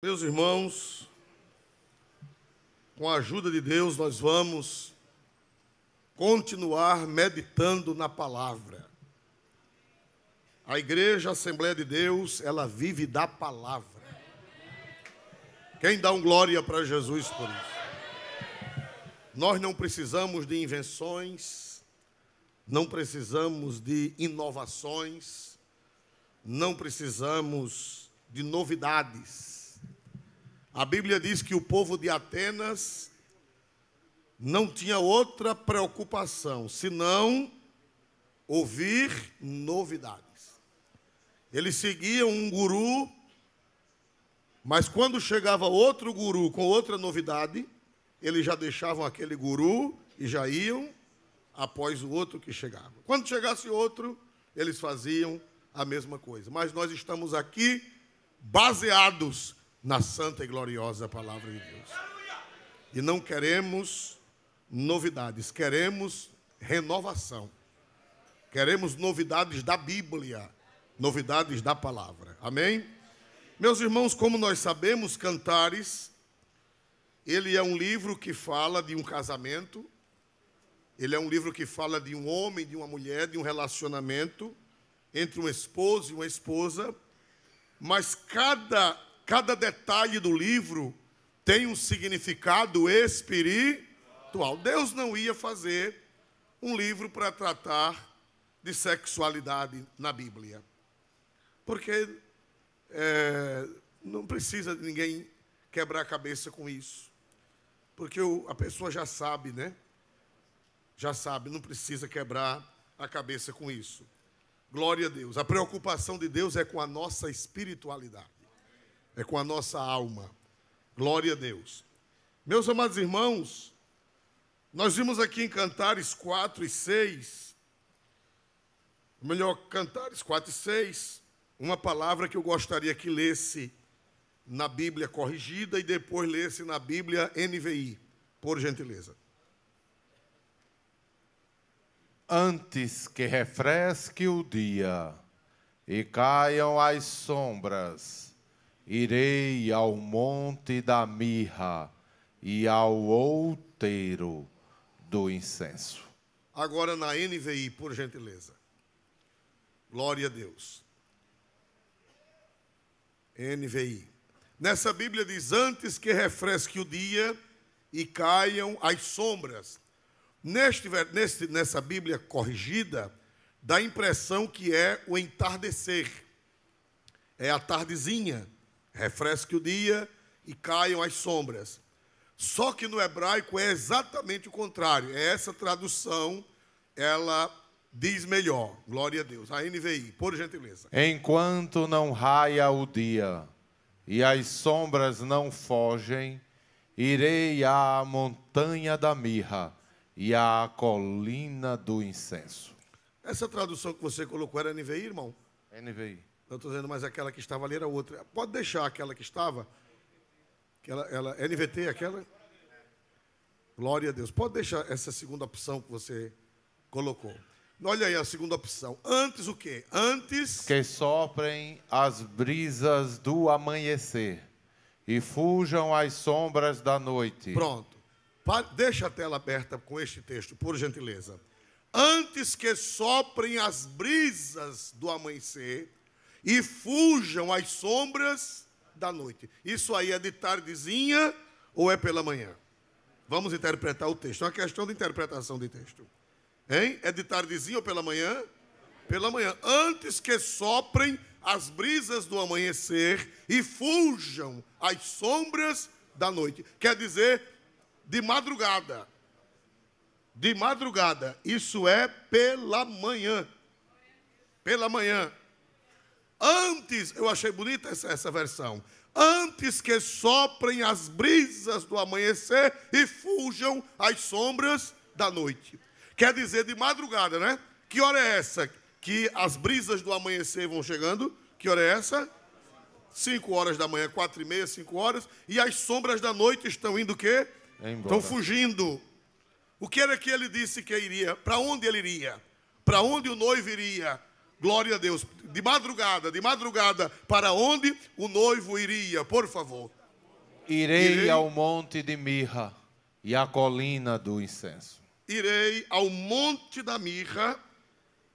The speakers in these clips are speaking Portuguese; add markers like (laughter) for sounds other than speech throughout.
Meus irmãos, com a ajuda de Deus, nós vamos continuar meditando na palavra. A igreja, a Assembleia de Deus, ela vive da palavra. Quem dá um glória para Jesus por isso? Nós não precisamos de invenções, não precisamos de inovações, não precisamos de novidades a Bíblia diz que o povo de Atenas não tinha outra preocupação senão ouvir novidades. Eles seguiam um guru, mas quando chegava outro guru com outra novidade, eles já deixavam aquele guru e já iam após o outro que chegava. Quando chegasse outro, eles faziam a mesma coisa. Mas nós estamos aqui baseados na santa e gloriosa palavra de Deus. E não queremos novidades, queremos renovação. Queremos novidades da Bíblia, novidades da palavra. Amém? Meus irmãos, como nós sabemos, Cantares, ele é um livro que fala de um casamento, ele é um livro que fala de um homem, de uma mulher, de um relacionamento entre um esposo e uma esposa, mas cada Cada detalhe do livro tem um significado espiritual. Deus não ia fazer um livro para tratar de sexualidade na Bíblia. Porque é, não precisa de ninguém quebrar a cabeça com isso. Porque o, a pessoa já sabe, né? Já sabe, não precisa quebrar a cabeça com isso. Glória a Deus. A preocupação de Deus é com a nossa espiritualidade é com a nossa alma. Glória a Deus. Meus amados irmãos, nós vimos aqui em Cantares 4 e 6, melhor, Cantares 4 e 6, uma palavra que eu gostaria que lesse na Bíblia corrigida e depois lesse na Bíblia NVI, por gentileza. Antes que refresque o dia e caiam as sombras irei ao monte da mirra e ao outeiro do incenso. Agora na NVI, por gentileza. Glória a Deus. NVI. Nessa Bíblia diz: Antes que refresque o dia e caiam as sombras. Neste, neste, nessa Bíblia corrigida, dá a impressão que é o entardecer, é a tardezinha refresque o dia e caiam as sombras. Só que no hebraico é exatamente o contrário. É essa tradução, ela diz melhor. Glória a Deus. A NVI, por gentileza. Enquanto não raia o dia e as sombras não fogem, irei à montanha da mirra e à colina do incenso. Essa tradução que você colocou era NVI, irmão? NVI. Não estou dizendo, mas aquela que estava ali era outra. Pode deixar aquela que estava. Que ela, ela, NVT, aquela? Glória a Deus. Pode deixar essa segunda opção que você colocou. Olha aí a segunda opção. Antes o quê? Antes. Que soprem as brisas do amanhecer e fujam as sombras da noite. Pronto. Deixa a tela aberta com este texto, por gentileza. Antes que soprem as brisas do amanhecer e fujam as sombras da noite. Isso aí é de tardezinha ou é pela manhã? Vamos interpretar o texto. É uma questão de interpretação de texto. Hein? É de tardezinha ou pela manhã? Pela manhã. Antes que soprem as brisas do amanhecer e fujam as sombras da noite. Quer dizer, de madrugada. De madrugada. Isso é pela manhã. Pela manhã. Antes, eu achei bonita essa, essa versão. Antes que soprem as brisas do amanhecer e fujam as sombras da noite. Quer dizer, de madrugada, né? Que hora é essa que as brisas do amanhecer vão chegando? Que hora é essa? 5 horas da manhã, 4 e meia, 5 horas, e as sombras da noite estão indo o quê? É estão fugindo. O que era que ele disse que iria? Para onde ele iria? Para onde o noivo iria? Glória a Deus. De madrugada, de madrugada, para onde o noivo iria, por favor. Irei, Irei ao monte de mirra e à colina do incenso. Irei ao monte da mirra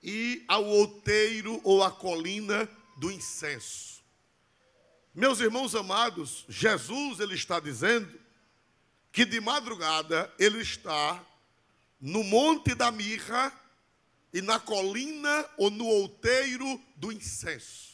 e ao outeiro ou à colina do incenso. Meus irmãos amados, Jesus ele está dizendo que de madrugada ele está no monte da mirra e na colina ou no outeiro do incenso.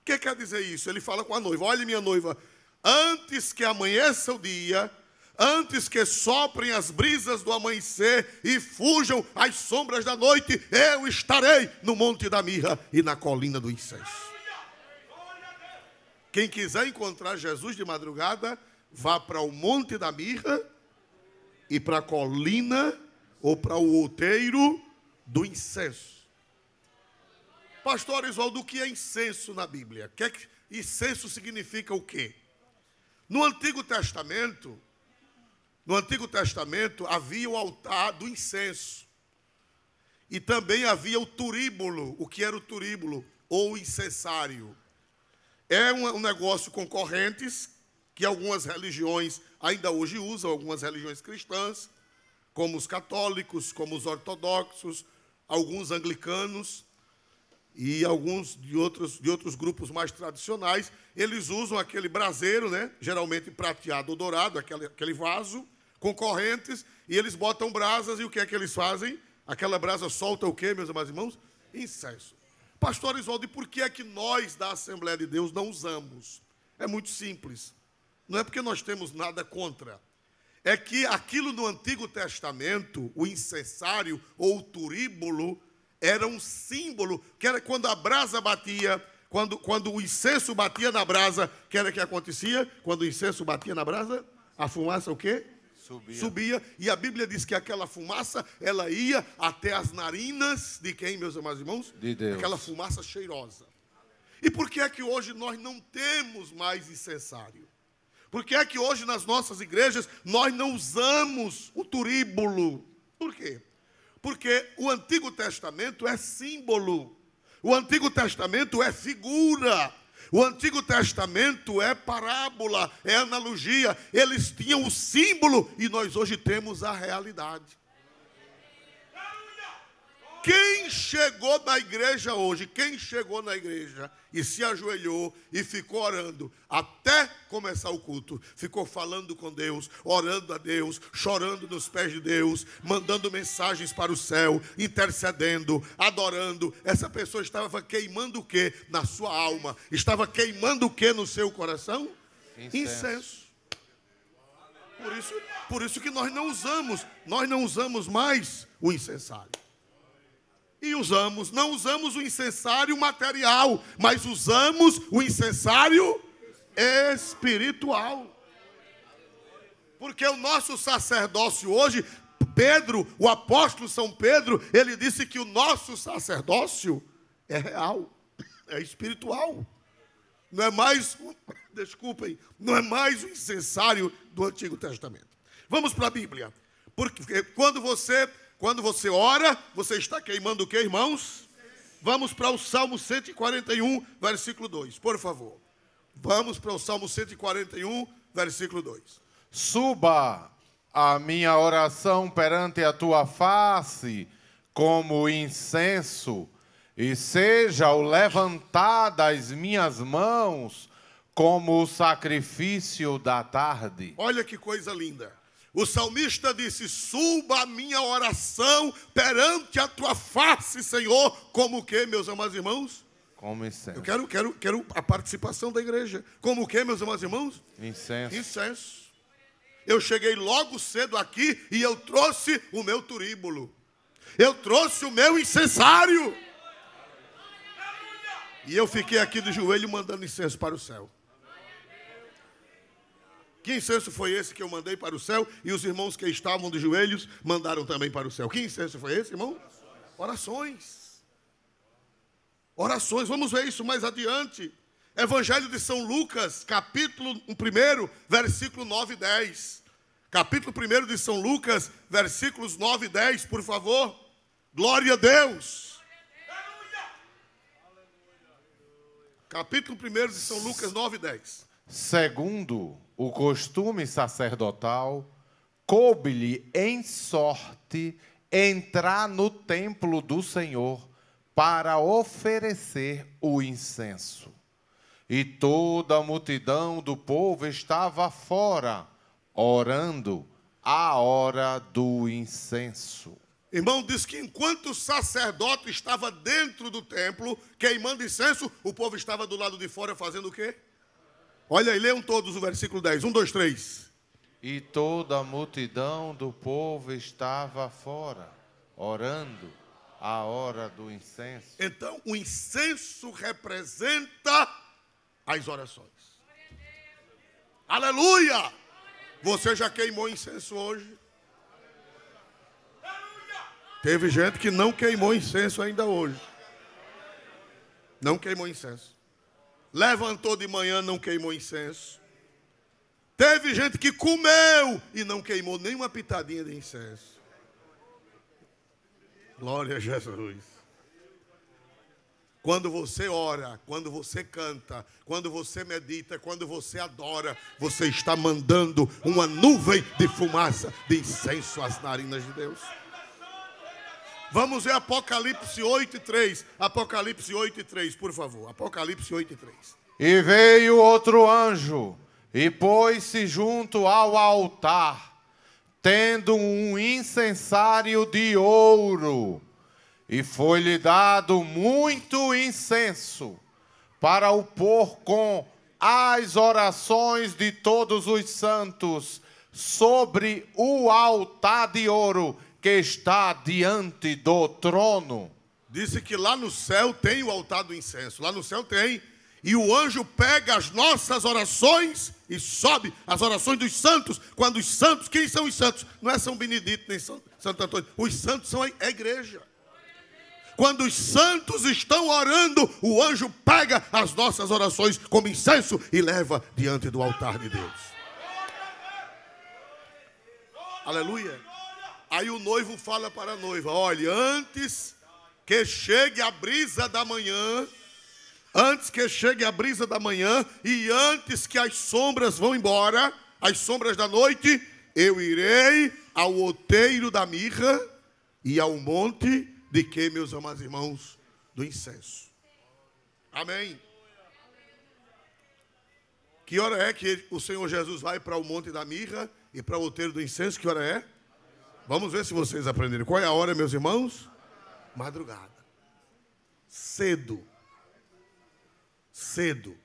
O que quer dizer isso? Ele fala com a noiva: Olha, minha noiva, antes que amanheça o dia, antes que soprem as brisas do amanhecer e fujam as sombras da noite, eu estarei no Monte da Mirra e na colina do incenso. Quem quiser encontrar Jesus de madrugada, vá para o Monte da Mirra e para a colina ou para o outeiro do incenso. Pastor Isolde, o que é incenso na Bíblia? Que é que, incenso significa o quê? No Antigo Testamento, no Antigo Testamento havia o altar do incenso. E também havia o turíbulo. O que era o turíbulo? Ou o incensário. É um, um negócio com correntes que algumas religiões ainda hoje usam, algumas religiões cristãs, como os católicos, como os ortodoxos, alguns anglicanos e alguns de outros, de outros grupos mais tradicionais, eles usam aquele braseiro, né, geralmente prateado ou dourado, aquele, aquele vaso, com correntes, e eles botam brasas, e o que é que eles fazem? Aquela brasa solta o quê, meus amados irmãos? Incenso. Pastor Isolde, por que é que nós da Assembleia de Deus não usamos? É muito simples. Não é porque nós temos nada contra, é que aquilo no Antigo Testamento, o incensário ou o turíbulo, era um símbolo, que era quando a brasa batia, quando, quando o incenso batia na brasa, que era que acontecia? Quando o incenso batia na brasa, a fumaça o quê? Subia. Subia. E a Bíblia diz que aquela fumaça, ela ia até as narinas de quem, meus amados irmãos? De Deus. Aquela fumaça cheirosa. E por que é que hoje nós não temos mais incensário? Por que é que hoje nas nossas igrejas nós não usamos o turíbulo? Por quê? Porque o Antigo Testamento é símbolo, o Antigo Testamento é figura, o Antigo Testamento é parábola, é analogia. Eles tinham o símbolo e nós hoje temos a realidade quem chegou na igreja hoje, quem chegou na igreja e se ajoelhou e ficou orando até começar o culto, ficou falando com Deus, orando a Deus, chorando nos pés de Deus, mandando mensagens para o céu, intercedendo, adorando. Essa pessoa estava queimando o que na sua alma? Estava queimando o que no seu coração? Incenso. Incenso. Por isso, por isso que nós não usamos, nós não usamos mais o incensário e usamos. Não usamos o incensário material, mas usamos o incensário espiritual. Porque o nosso sacerdócio hoje, Pedro, o apóstolo São Pedro, ele disse que o nosso sacerdócio é real, é espiritual. Não é mais, desculpem, não é mais o incensário do Antigo Testamento. Vamos para a Bíblia. Porque quando você quando você ora, você está queimando o que, irmãos? Vamos para o Salmo 141, versículo 2, por favor. Vamos para o Salmo 141, versículo 2. Suba a minha oração perante a tua face como incenso, e seja o levantar das minhas mãos como o sacrifício da tarde. Olha que coisa linda. O salmista disse: Suba a minha oração perante a tua face, Senhor, como o que, meus amados irmãos? Como incenso. Eu quero, quero, quero a participação da igreja. Como o que, meus amados irmãos? Incenso. Incenso. Eu cheguei logo cedo aqui e eu trouxe o meu turíbulo. Eu trouxe o meu incensário. E eu fiquei aqui de joelho mandando incenso para o céu. Que incenso foi esse que eu mandei para o céu? E os irmãos que estavam de joelhos mandaram também para o céu. Que incenso foi esse, irmão? Orações. Orações. Vamos ver isso mais adiante. Evangelho de São Lucas, capítulo 1, versículo 9 e 10. Capítulo 1 de São Lucas, versículos 9 e 10, por favor. Glória a Deus. Capítulo 1 de São Lucas 9 e 10. Segundo o costume sacerdotal, coube-lhe em sorte entrar no templo do Senhor para oferecer o incenso. E toda a multidão do povo estava fora, orando a hora do incenso. Irmão, diz que enquanto o sacerdote estava dentro do templo, queimando incenso, o povo estava do lado de fora fazendo o quê? Olha aí, leiam todos o versículo 10. 1, 2, 3. E toda a multidão do povo estava fora, orando a hora do incenso. Então, o incenso representa as orações. Aleluia! Você já queimou incenso hoje? Teve gente que não queimou incenso ainda hoje. Não queimou incenso levantou de manhã, não queimou incenso. Teve gente que comeu e não queimou nenhuma pitadinha de incenso. Glória a Jesus. Quando você ora, quando você canta, quando você medita, quando você adora, você está mandando uma nuvem de fumaça de incenso às narinas de Deus. Vamos ver Apocalipse 8 e 3. Apocalipse 8 e 3, por favor. Apocalipse 8 e 3. E veio outro anjo e pôs-se junto ao altar, tendo um incensário de ouro. E foi-lhe dado muito incenso para o pôr com as orações de todos os santos sobre o altar de ouro que está diante do trono. Disse que lá no céu tem o altar do incenso, lá no céu tem. E o anjo pega as nossas orações e sobe as orações dos santos. Quando os santos, quem são os santos? Não é São Benedito nem São, Santo Antônio. Os santos são a igreja. Quando os santos estão orando, o anjo pega as nossas orações como incenso e leva diante do altar de Deus. Aleluia. Aí o noivo fala para a noiva: olhe, antes que chegue a brisa da manhã, antes que chegue a brisa da manhã e antes que as sombras vão embora, as sombras da noite, eu irei ao outeiro da mirra e ao monte de que, meus amados irmãos, do incenso. Amém. Que hora é que o Senhor Jesus vai para o monte da mirra e para o outeiro do incenso? Que hora é? Vamos ver se vocês aprenderam. Qual é a hora, meus irmãos? Madrugada. Cedo. Cedo.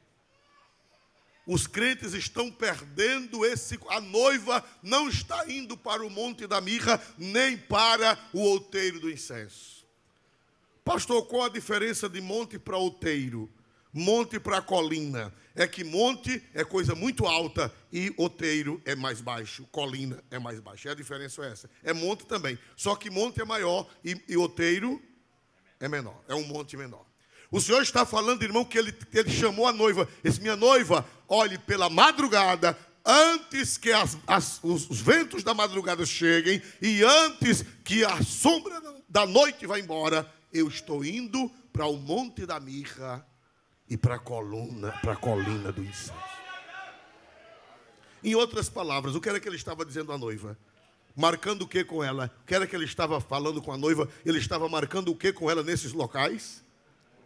Os crentes estão perdendo esse. A noiva não está indo para o monte da mirra, nem para o outeiro do incenso. Pastor, qual a diferença de monte para outeiro? monte para colina. É que monte é coisa muito alta e outeiro é mais baixo, colina é mais baixa. É a diferença é essa. É monte também. Só que monte é maior e, e outeiro é menor. É um monte menor. O Senhor está falando, irmão, que ele, ele chamou a noiva. Esse minha noiva, olhe, pela madrugada, antes que as, as, os, os, ventos da madrugada cheguem e antes que a sombra da noite vá embora, eu estou indo para o monte da mirra e para a coluna, para a colina do incenso. Em outras palavras, o que era que ele estava dizendo à noiva? Marcando o que com ela? O que era que ele estava falando com a noiva? Ele estava marcando o que com ela nesses locais?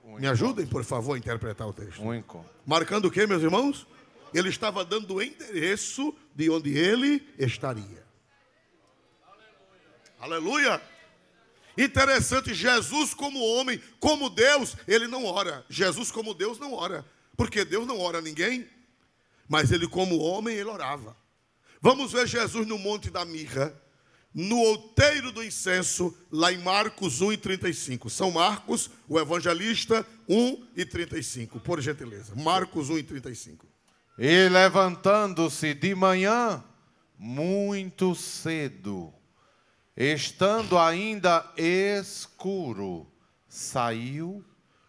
Um Me ajudem, por favor, a interpretar o texto. Um Marcando o que, meus irmãos? Ele estava dando o endereço de onde ele estaria. Aleluia. Aleluia. Interessante, Jesus como homem, como Deus, ele não ora. Jesus como Deus não ora, porque Deus não ora a ninguém, mas ele como homem, ele orava. Vamos ver Jesus no Monte da Mirra, no outeiro do incenso, lá em Marcos 1 e 35. São Marcos, o evangelista, 1 e 35, por gentileza. Marcos 1 e 35. E levantando-se de manhã, muito cedo, Estando ainda escuro, saiu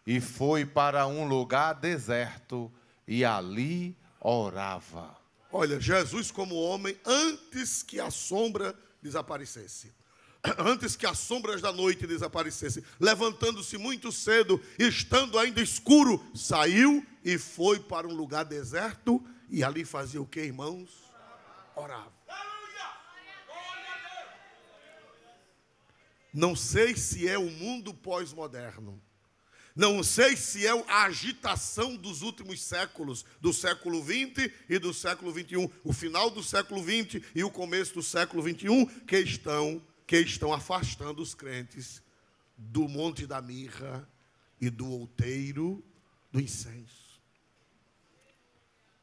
e foi para um lugar deserto e ali orava. Olha, Jesus, como homem, antes que a sombra desaparecesse, (clears throat) antes que as sombras da noite desaparecessem, levantando-se muito cedo, estando ainda escuro, saiu e foi para um lugar deserto e ali fazia o que, irmãos? Orava. Não sei se é o mundo pós-moderno. Não sei se é a agitação dos últimos séculos, do século XX e do século XXI, o final do século XX e o começo do século XXI, que estão, que estão afastando os crentes do monte da mirra e do outeiro do incenso.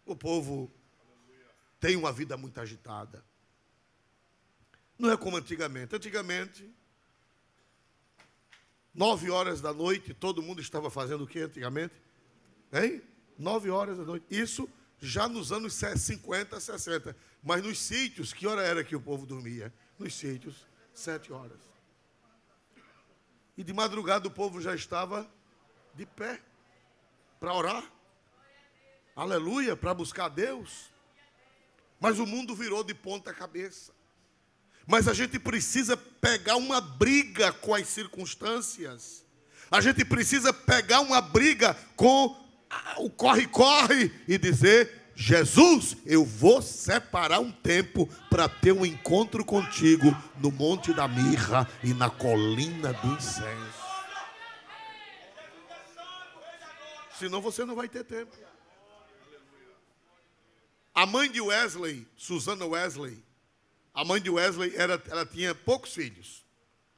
O povo tem uma vida muito agitada. Não é como antigamente. Antigamente, Nove horas da noite, todo mundo estava fazendo o que antigamente? Hein? Nove horas da noite. Isso já nos anos 50, 60. Mas nos sítios, que hora era que o povo dormia? Nos sítios, sete horas. E de madrugada o povo já estava de pé para orar. Aleluia, para buscar Deus. Mas o mundo virou de ponta cabeça. Mas a gente precisa pegar uma briga com as circunstâncias. A gente precisa pegar uma briga com o corre-corre e dizer: Jesus, eu vou separar um tempo para ter um encontro contigo no Monte da Mirra e na colina do incenso. Senão você não vai ter tempo. A mãe de Wesley, Susana Wesley, a mãe de Wesley era, ela tinha poucos filhos.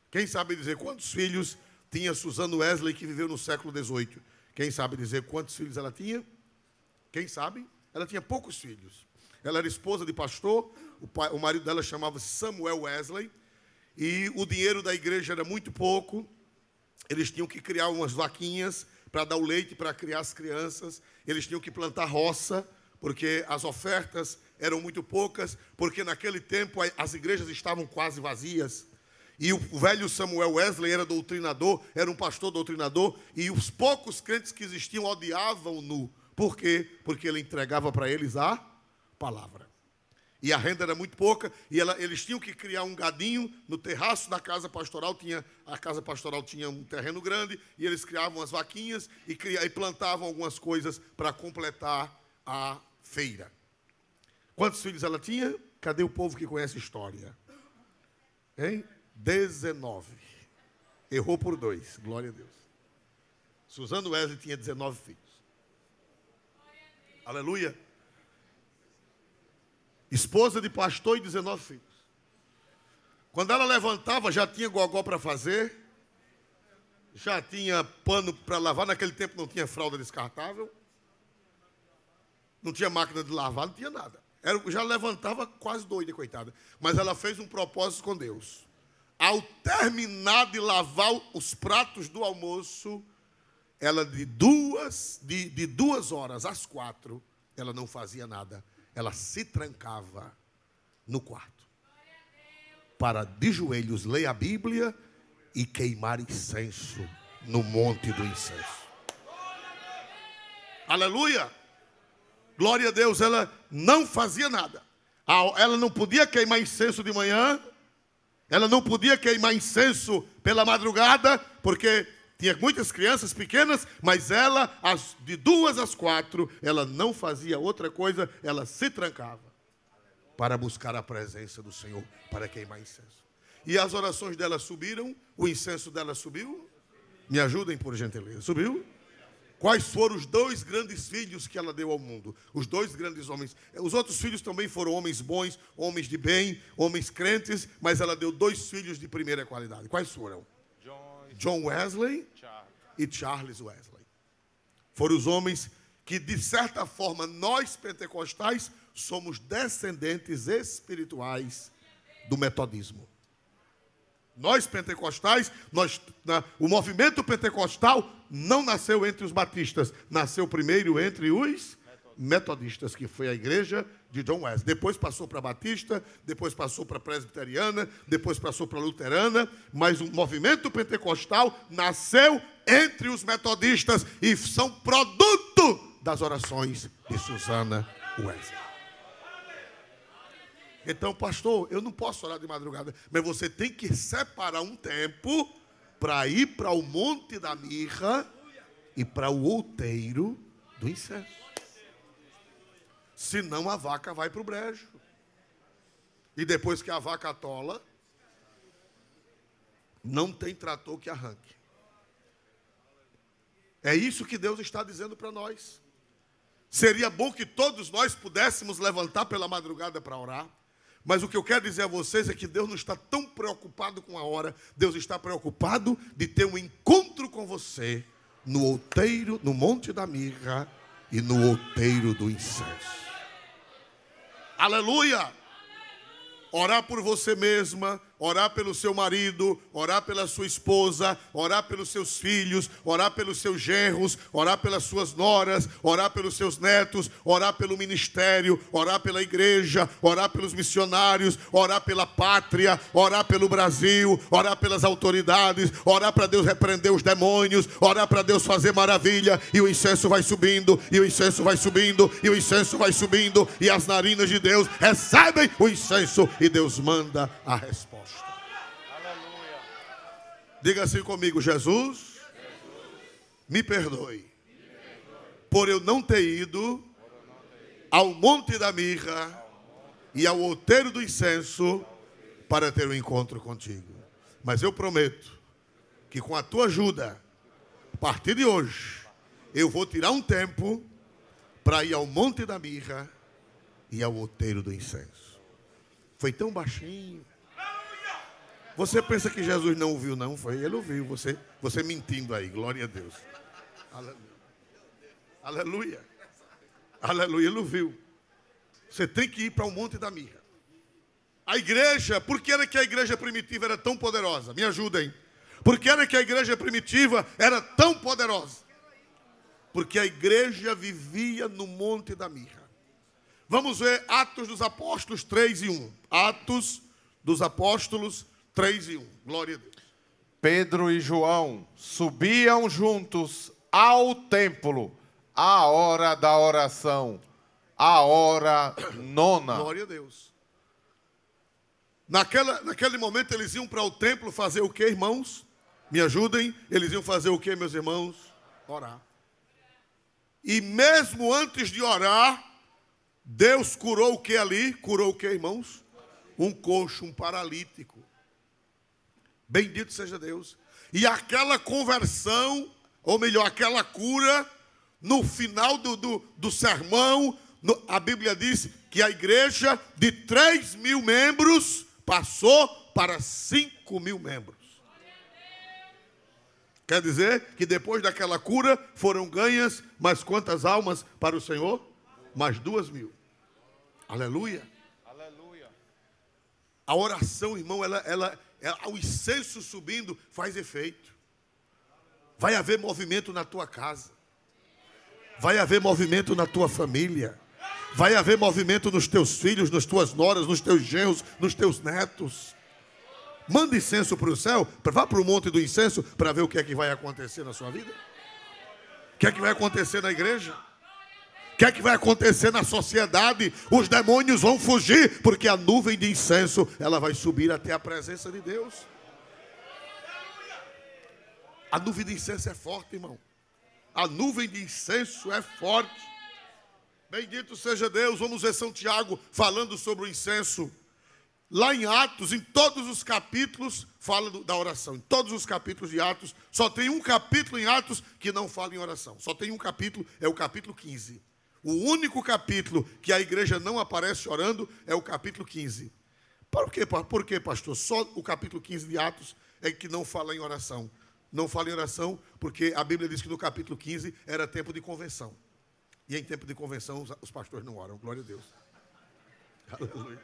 Quem sabe dizer quantos filhos tinha Suzano Wesley, que viveu no século XVIII? Quem sabe dizer quantos filhos ela tinha? Quem sabe? Ela tinha poucos filhos. Ela era esposa de pastor, o, pai, o marido dela chamava-se Samuel Wesley, e o dinheiro da igreja era muito pouco. Eles tinham que criar umas vaquinhas para dar o leite para criar as crianças, eles tinham que plantar roça, porque as ofertas eram muito poucas, porque naquele tempo as igrejas estavam quase vazias. E o velho Samuel Wesley era doutrinador, era um pastor doutrinador, e os poucos crentes que existiam odiavam-no. Por quê? Porque ele entregava para eles a palavra. E a renda era muito pouca, e ela, eles tinham que criar um gadinho no terraço da casa pastoral. Tinha, a casa pastoral tinha um terreno grande, e eles criavam as vaquinhas e, cria, e plantavam algumas coisas para completar a feira. Quantos filhos ela tinha? Cadê o povo que conhece história? Hein? 19. Errou por dois, glória a Deus. Suzano Wesley tinha 19 filhos. Aleluia. Esposa de pastor e 19 filhos. Quando ela levantava, já tinha gogó para fazer, já tinha pano para lavar. Naquele tempo não tinha fralda descartável, não tinha máquina de lavar, não tinha nada era já levantava quase doida, coitada. Mas ela fez um propósito com Deus. Ao terminar de lavar os pratos do almoço, ela de duas, de, de duas horas às quatro, ela não fazia nada. Ela se trancava no quarto. Para de joelhos ler a Bíblia e queimar incenso no monte do incenso. Aleluia! Glória a Deus, ela não fazia nada. Ela não podia queimar incenso de manhã, ela não podia queimar incenso pela madrugada, porque tinha muitas crianças pequenas, mas ela, de duas às quatro, ela não fazia outra coisa, ela se trancava para buscar a presença do Senhor, para queimar incenso. E as orações dela subiram, o incenso dela subiu. Me ajudem, por gentileza. Subiu? Quais foram os dois grandes filhos que ela deu ao mundo? Os dois grandes homens. Os outros filhos também foram homens bons, homens de bem, homens crentes, mas ela deu dois filhos de primeira qualidade. Quais foram? John Wesley e Charles Wesley. Foram os homens que, de certa forma, nós pentecostais somos descendentes espirituais do metodismo. Nós pentecostais, nós, na, o movimento pentecostal não nasceu entre os batistas, nasceu primeiro entre os metodistas, que foi a igreja de John Wesley. Depois passou para batista, depois passou para presbiteriana, depois passou para luterana, mas o movimento pentecostal nasceu entre os metodistas e são produto das orações de Susana Wesley. Então, pastor, eu não posso orar de madrugada, mas você tem que separar um tempo para ir para o monte da mirra e para o outeiro do incenso. Senão a vaca vai para o brejo. E depois que a vaca atola, não tem trator que arranque. É isso que Deus está dizendo para nós. Seria bom que todos nós pudéssemos levantar pela madrugada para orar mas o que eu quero dizer a vocês é que Deus não está tão preocupado com a hora, Deus está preocupado de ter um encontro com você no outeiro, no monte da mirra e no outeiro do incenso. Aleluia! Orar por você mesma, orar pelo seu marido, orar pela sua esposa, orar pelos seus filhos, orar pelos seus genros, orar pelas suas noras, orar pelos seus netos, orar pelo ministério, orar pela igreja, orar pelos missionários, orar pela pátria, orar pelo Brasil, orar pelas autoridades, orar para Deus repreender os demônios, orar para Deus fazer maravilha, e o incenso vai subindo, e o incenso vai subindo, e o incenso vai subindo, e as narinas de Deus recebem o incenso, e Deus manda a resposta. Diga assim comigo, Jesus, me, perdoe, me perdoe por eu não ter ido ao monte da mirra e ao outeiro do incenso para ter um encontro contigo. Mas eu prometo que com a tua ajuda, a partir de hoje, eu vou tirar um tempo para ir ao monte da mirra e ao outeiro do incenso. Foi tão baixinho, você pensa que Jesus não ouviu, não? Foi ele ouviu. Você, você mentindo aí, glória a Deus. Aleluia. Aleluia. ele ouviu. Você tem que ir para o monte da mirra. A igreja, por que era que a igreja primitiva era tão poderosa? Me ajudem. Por que era que a igreja primitiva era tão poderosa? Porque a igreja vivia no monte da mirra. Vamos ver Atos dos Apóstolos 3 e 1. Atos dos Apóstolos 3 e 1. Glória a Deus. Pedro e João subiam juntos ao templo à hora da oração, à hora nona. Glória a Deus. Naquela, naquele momento eles iam para o templo fazer o que, irmãos? Me ajudem. Eles iam fazer o que, meus irmãos? Orar. E mesmo antes de orar, Deus curou o que ali? Curou o que, irmãos? Um coxo, um paralítico. Bendito seja Deus. E aquela conversão, ou melhor, aquela cura, no final do, do, do sermão, no, a Bíblia diz que a igreja de 3 mil membros passou para 5 mil membros. Quer dizer que depois daquela cura foram ganhas mais quantas almas para o Senhor? Mais duas mil. Aleluia. Aleluia. A oração, irmão, ela, ela, é, ah, os incenso subindo faz efeito. Vai haver movimento na tua casa. Vai haver movimento na tua família. Vai haver movimento nos teus filhos, nas tuas noras, nos teus genros, nos teus netos. Manda incenso para o céu, vá para o monte do incenso para ver o que é que vai acontecer na sua vida. O que é que vai acontecer na igreja? que é que vai acontecer na sociedade? Os demônios vão fugir, porque a nuvem de incenso, ela vai subir até a presença de Deus. A nuvem de incenso é forte, irmão. A nuvem de incenso é forte. Bendito seja Deus. Vamos ver São Tiago falando sobre o incenso. Lá em Atos, em todos os capítulos, fala da oração. Em todos os capítulos de Atos, só tem um capítulo em Atos que não fala em oração. Só tem um capítulo, é o capítulo 15. O único capítulo que a igreja não aparece orando é o capítulo 15. Por quê, por quê pastor? Só o capítulo 15 de Atos é que não fala em oração. Não fala em oração porque a Bíblia diz que no capítulo 15 era tempo de convenção. E em tempo de convenção os pastores não oram. Glória a Deus. Aleluia.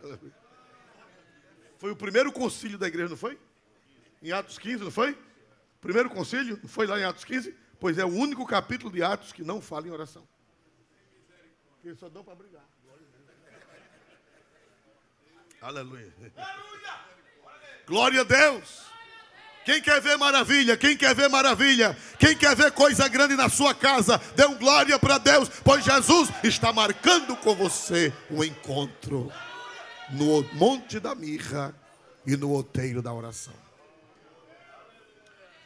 Aleluia. (laughs) Foi o primeiro concílio da igreja, não foi? Em Atos 15, não foi? Primeiro concílio, não foi lá em Atos 15? pois é o único capítulo de Atos que não fala em oração. Eles só dão para brigar. Aleluia. Glória a Deus. Quem quer ver maravilha? Quem quer ver maravilha? Quem quer ver coisa grande na sua casa? Dê um glória para Deus, pois Jesus está marcando com você o um encontro no Monte da Mirra e no Outeiro da Oração.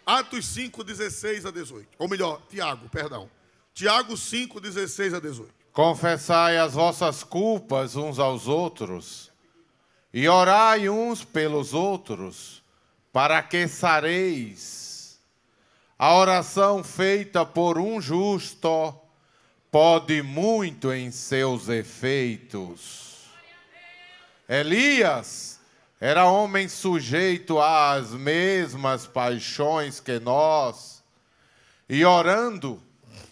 Atos 5, 16 a 18. Ou melhor, Tiago, perdão. Tiago 5, 16 a 18. Confessai as vossas culpas uns aos outros e orai uns pelos outros, para que sareis. A oração feita por um justo pode muito em seus efeitos. Elias era homem sujeito às mesmas paixões que nós, e orando,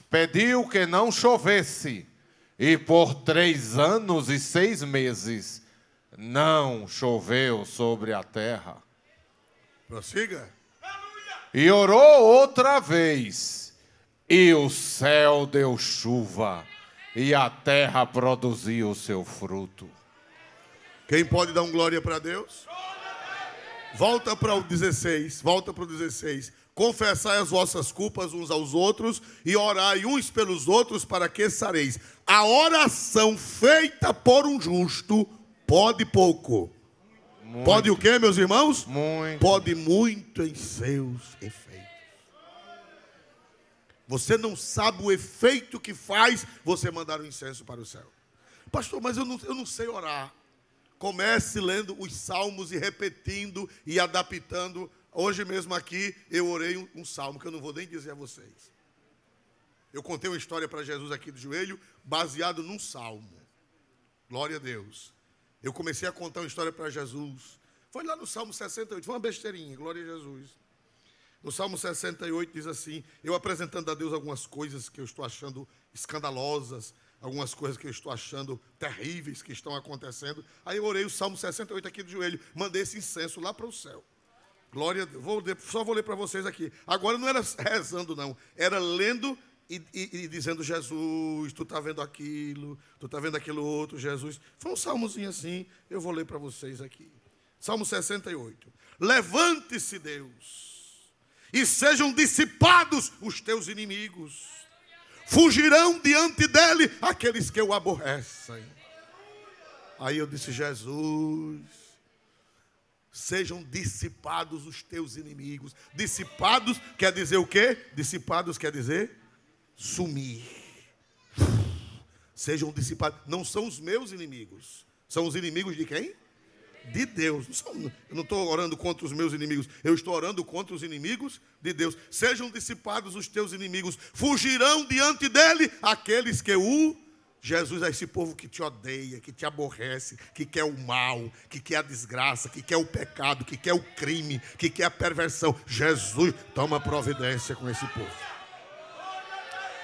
pediu que não chovesse, e por três anos e seis meses não choveu sobre a terra. Prossiga. E orou outra vez, e o céu deu chuva, e a terra produziu o seu fruto. Quem pode dar um glória para Deus? Volta para o 16, volta para o 16. Confessai as vossas culpas uns aos outros e orai uns pelos outros para que sareis. A oração feita por um justo pode pouco. Muito. Pode o quê, meus irmãos? Muito. Pode muito em seus efeitos. Você não sabe o efeito que faz você mandar um incenso para o céu. Pastor, mas eu não, eu não sei orar. Comece lendo os salmos e repetindo e adaptando. Hoje mesmo aqui eu orei um, um salmo que eu não vou nem dizer a vocês. Eu contei uma história para Jesus aqui do joelho, baseado num salmo. Glória a Deus. Eu comecei a contar uma história para Jesus. Foi lá no Salmo 68, foi uma besteirinha, glória a Jesus. No Salmo 68 diz assim: Eu apresentando a Deus algumas coisas que eu estou achando escandalosas, algumas coisas que eu estou achando terríveis que estão acontecendo. Aí eu orei o Salmo 68 aqui do joelho, mandei esse incenso lá para o céu. Glória, vou, só vou ler para vocês aqui. Agora não era (laughs) rezando, não, era lendo e, e, e dizendo: Jesus, tu está vendo aquilo, tu está vendo aquilo outro, Jesus. Foi um salmozinho assim, eu vou ler para vocês aqui. Salmo 68. Levante-se, Deus, e sejam dissipados os teus inimigos fugirão diante dele aqueles que o aborrecem. Aí eu disse: Jesus, sejam dissipados os teus inimigos. Dissipados quer dizer o quê? Dissipados quer dizer sumir. Sejam dissipados. Não são os meus inimigos, são os inimigos de quem? de Deus. Não eu não estou orando contra os meus inimigos, eu estou orando contra os inimigos de Deus. Sejam dissipados os teus inimigos, fugirão diante dele aqueles que o. Jesus a é esse povo que te odeia, que te aborrece, que quer o mal, que quer a desgraça, que quer o pecado, que quer o crime, que quer a perversão. Jesus toma providência com esse povo.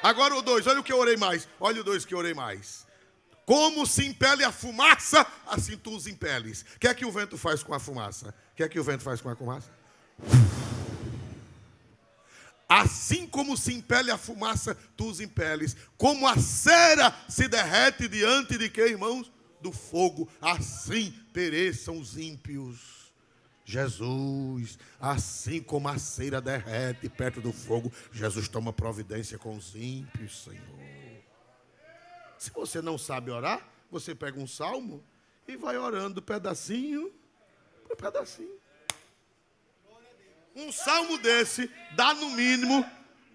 Agora o 2, olha o que eu orei mais. Olha o 2 que eu orei mais. Como se impele a fumaça, assim tu os impeles. O que é que o vento faz com a fumaça? O que é que o vento faz com a fumaça? Assim como se impele a fumaça, tu os impeles. Como a cera se derrete diante de que, irmãos? Do fogo. Assim pereçam os ímpios. Jesus, assim como a cera derrete perto do fogo, Jesus toma providência com os ímpios, Senhor. Se você não sabe orar, você pega um salmo e vai orando pedacinho por pedacinho. Um salmo desse dá no mínimo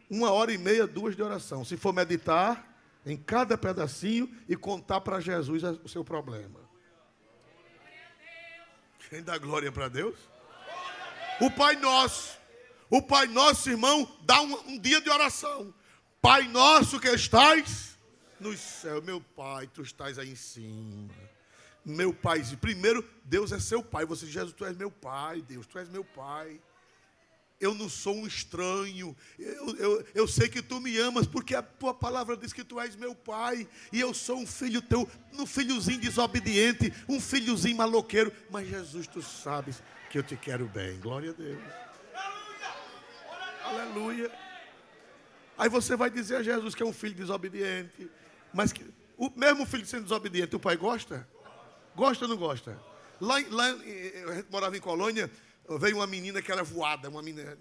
uma hora e meia, duas de oração. Se for meditar em cada pedacinho e contar para Jesus o seu problema. Quem dá glória para Deus? O Pai Nosso. O Pai Nosso, irmão, dá um, um dia de oração. Pai Nosso que estás no céu, meu pai, tu estás aí em cima. Meu pai, primeiro, Deus é seu pai. Você diz, Jesus, tu és meu pai, Deus, tu és meu pai. Eu não sou um estranho. Eu, eu, eu sei que tu me amas, porque a tua palavra diz que tu és meu pai. E eu sou um filho teu, um filhozinho desobediente, um filhozinho maloqueiro. Mas Jesus, tu sabes que eu te quero bem. Glória a Deus. Aleluia. Aleluia. Aí você vai dizer a Jesus que é um filho desobediente, mas que, o mesmo filho sendo desobediente, o pai gosta? Gosta ou não gosta? Lá, lá eh, a gente morava em Colônia, veio uma menina que era voada, uma menina,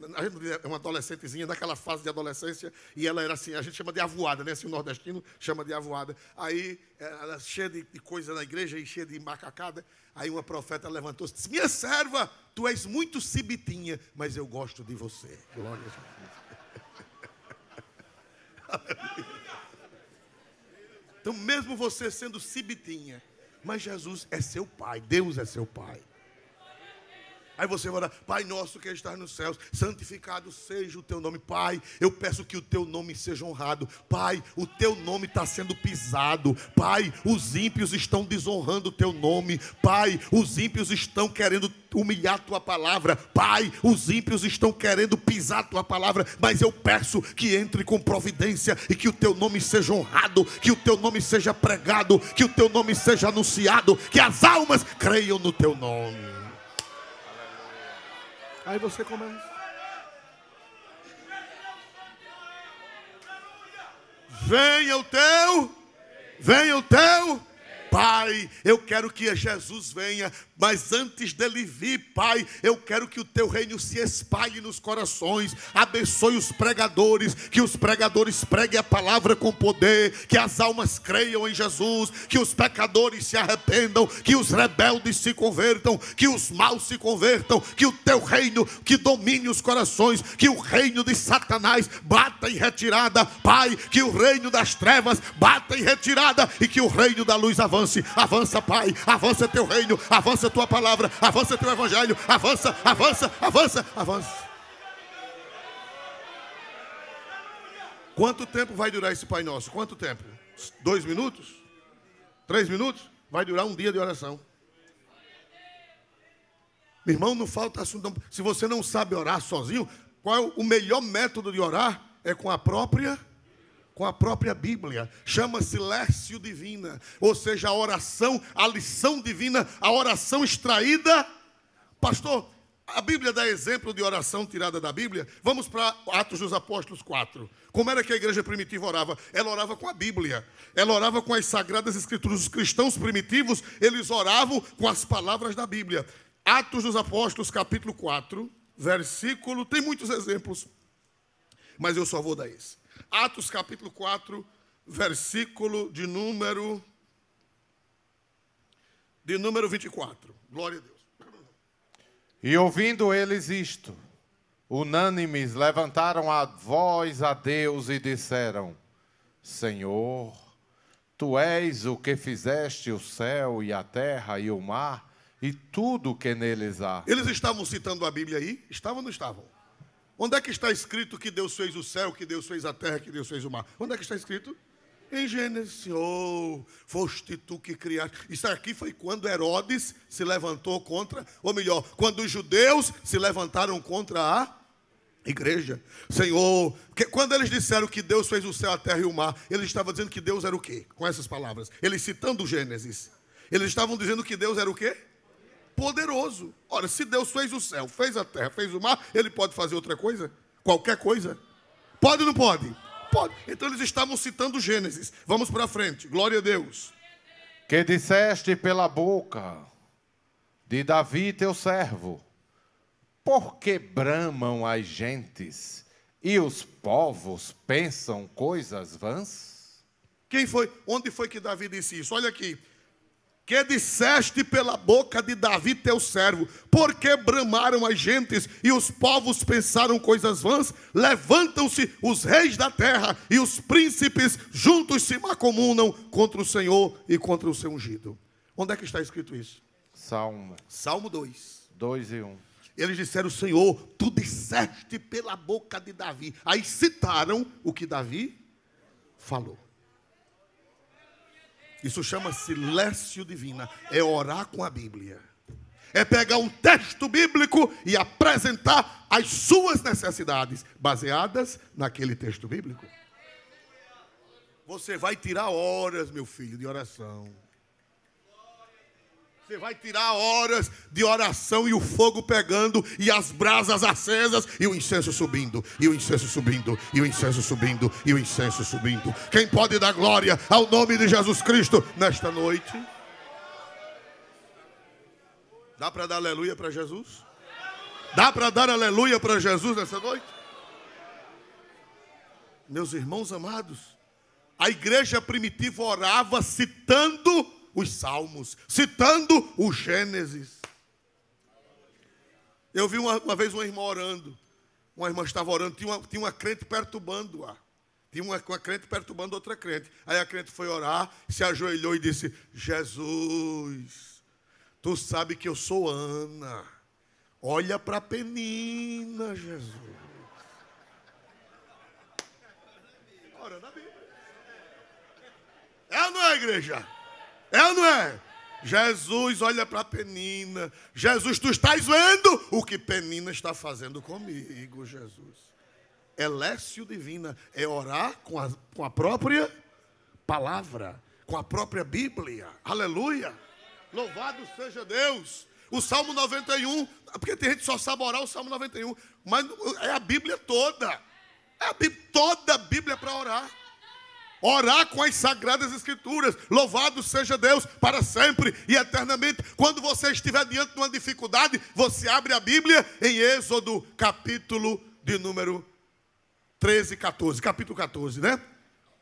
é uma adolescentezinha daquela fase de adolescência, e ela era assim, a gente chama de avoada, né? Assim, o nordestino chama de avoada. Aí eh, ela cheia de, de coisa na igreja e cheia de macacada. Aí uma profeta levantou-se e disse: Minha serva, tu és muito cibitinha, mas eu gosto de você. Glória a Jesus. (laughs) Então, mesmo você sendo cibitinha, mas Jesus é seu pai, Deus é seu pai. Aí você vai orar, Pai nosso que estás nos céus, santificado seja o teu nome, Pai. Eu peço que o teu nome seja honrado, Pai. O teu nome está sendo pisado, Pai. Os ímpios estão desonrando o teu nome, Pai. Os ímpios estão querendo humilhar tua palavra, Pai. Os ímpios estão querendo pisar tua palavra, mas eu peço que entre com providência e que o teu nome seja honrado, que o teu nome seja pregado, que o teu nome seja anunciado, que as almas creiam no teu nome. Aí você começa. Venha o teu, venha o teu Pai, eu quero que Jesus venha, mas antes dele vir, Pai, eu quero que o teu reino se espalhe nos corações, abençoe os pregadores, que os pregadores preguem a palavra com poder, que as almas creiam em Jesus, que os pecadores se arrependam, que os rebeldes se convertam, que os maus se convertam, que o teu reino que domine os corações, que o reino de Satanás bata em retirada, Pai, que o reino das trevas bata em retirada e que o reino da luz avance avance, avança, Pai, avança teu reino, avança tua palavra, avança teu evangelho, avança, avança, avança, avança. Quanto tempo vai durar esse Pai Nosso? Quanto tempo? Dois minutos? Três minutos? Vai durar um dia de oração. Meu irmão, não falta assunto. Se você não sabe orar sozinho, qual é o melhor método de orar? É com a própria com a própria Bíblia. Chama-se Lércio Divina, ou seja, a oração, a lição divina, a oração extraída. Pastor, a Bíblia dá exemplo de oração tirada da Bíblia. Vamos para Atos dos Apóstolos 4. Como era que a igreja primitiva orava? Ela orava com a Bíblia. Ela orava com as sagradas escrituras. Os cristãos primitivos, eles oravam com as palavras da Bíblia. Atos dos Apóstolos, capítulo 4, versículo. Tem muitos exemplos, mas eu só vou dar esse. Atos capítulo 4, versículo de número de número 24. Glória a Deus. E ouvindo eles isto, unânimes levantaram a voz a Deus e disseram: Senhor, tu és o que fizeste o céu e a terra e o mar e tudo que neles há. Eles estavam citando a Bíblia aí? Estavam ou não estavam? Onde é que está escrito que Deus fez o céu, que Deus fez a terra, que Deus fez o mar? Onde é que está escrito? Em Gênesis, oh, foste tu que criaste. Isso aqui foi quando Herodes se levantou contra, ou melhor, quando os judeus se levantaram contra a igreja. Senhor, que, quando eles disseram que Deus fez o céu, a terra e o mar, eles estavam dizendo que Deus era o quê? Com essas palavras. Eles citando Gênesis. Eles estavam dizendo que Deus era o quê? poderoso. Ora, se Deus fez o céu, fez a terra, fez o mar, ele pode fazer outra coisa? Qualquer coisa? Pode ou não pode? Pode. Então eles estavam citando Gênesis. Vamos para frente. Glória a Deus. Que disseste pela boca de Davi, teu servo: Por que bramam as gentes e os povos pensam coisas vãs? Quem foi? Onde foi que Davi disse isso? Olha aqui, que disseste pela boca de Davi teu servo, porque bramaram as gentes e os povos pensaram coisas vãs, levantam-se os reis da terra e os príncipes juntos se macomunam contra o Senhor e contra o seu ungido. Onde é que está escrito isso? Salmo. Salmo 2. 2 e 1. Um. Eles disseram, Senhor, tu disseste pela boca de Davi. Aí citaram o que Davi falou. Isso chama-se lécio divina. É orar com a Bíblia. É pegar um texto bíblico e apresentar as suas necessidades, baseadas naquele texto bíblico. Você vai tirar horas, meu filho, de oração. Você vai tirar horas de oração e o fogo pegando, e as brasas acesas, e o incenso subindo, e o incenso subindo, e o incenso subindo, e o incenso subindo. Quem pode dar glória ao nome de Jesus Cristo nesta noite? Dá para dar aleluia para Jesus? Dá para dar aleluia para Jesus nessa noite? Meus irmãos amados, a igreja primitiva orava citando os Salmos, citando o Gênesis. Eu vi uma, uma vez uma irmã orando. Uma irmã estava orando, tinha uma, tinha uma crente perturbando-a. Tinha uma, uma crente perturbando outra crente. Aí a crente foi orar, se ajoelhou e disse: Jesus, tu sabe que eu sou Ana. Olha para a Penina, Jesus. Orando a Bíblia. É ou não é, igreja? É ou não é? Jesus olha para Penina. Jesus, tu estás vendo o que Penina está fazendo comigo, Jesus. É lécio divina, é orar com a, com a própria palavra, com a própria Bíblia. Aleluia! Louvado seja Deus! O Salmo 91, porque tem gente que só sabe orar o Salmo 91, mas é a Bíblia toda. É a Bíblia, toda a Bíblia para orar orar com as sagradas escrituras. Louvado seja Deus para sempre e eternamente. Quando você estiver diante de uma dificuldade, você abre a Bíblia em Êxodo, capítulo de número 13, 14. Capítulo 14, né?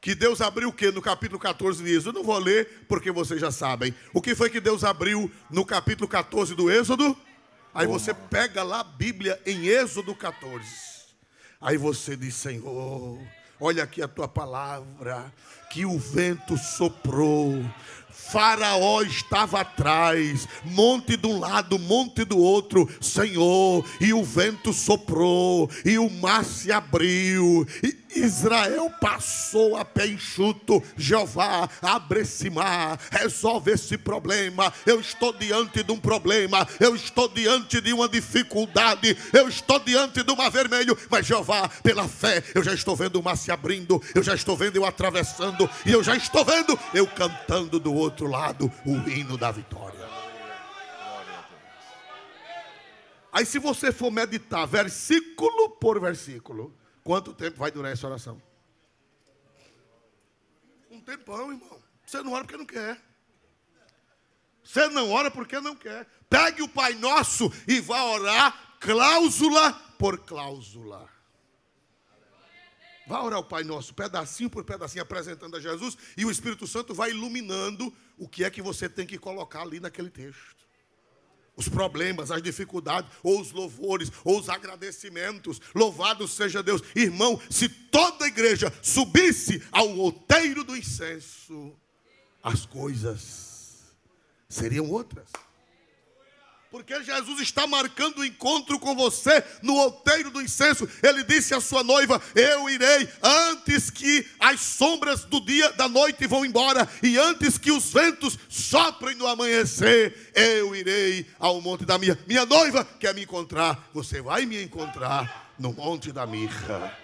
Que Deus abriu o que no capítulo 14 de Êxodo? Eu não vou ler porque vocês já sabem. O que foi que Deus abriu no capítulo 14 do Êxodo? Aí você pega lá a Bíblia em Êxodo 14. Aí você diz, Senhor, Olha aqui a tua palavra, que o vento soprou, Faraó estava atrás, monte de um lado, monte do outro, Senhor, e o vento soprou, e o mar se abriu, e Israel passou a pé enxuto, Jeová, abre esse mar, resolve esse problema. Eu estou diante de um problema, eu estou diante de uma dificuldade, eu estou diante de uma vermelho, mas Jeová, pela fé, eu já estou vendo o mar se abrindo, eu já estou vendo eu atravessando, e eu já estou vendo eu cantando do outro outro lado o hino da vitória. Aí, se você for meditar versículo por versículo, quanto tempo vai durar essa oração? Um tempão, irmão. Você não ora porque não quer. Você não ora porque não quer. Pegue o Pai Nosso e vá orar cláusula por cláusula. Vai orar o Pai Nosso, pedacinho por pedacinho, apresentando a Jesus, e o Espírito Santo vai iluminando o que é que você tem que colocar ali naquele texto. Os problemas, as dificuldades, ou os louvores, ou os agradecimentos. Louvado seja Deus. Irmão, se toda a igreja subisse ao outeiro do incenso, as coisas seriam outras. Porque Jesus está marcando o encontro com você no outeiro do incenso. Ele disse à sua noiva: Eu irei antes que as sombras do dia, da noite vão embora, e antes que os ventos soprem no amanhecer, eu irei ao monte da minha. Minha noiva quer me encontrar. Você vai me encontrar no monte da mirra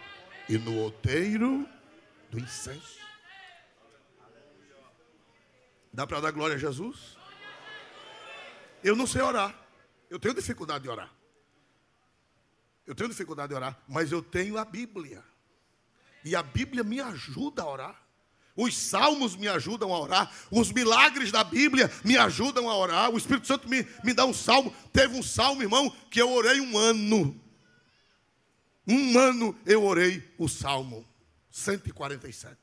e no outeiro do incenso. Dá para dar glória a Jesus? Eu não sei orar. Eu tenho dificuldade de orar. Eu tenho dificuldade de orar, mas eu tenho a Bíblia. E a Bíblia me ajuda a orar. Os salmos me ajudam a orar, os milagres da Bíblia me ajudam a orar. O Espírito Santo me, me dá um salmo. Teve um salmo, irmão, que eu orei um ano. Um ano eu orei o salmo 147.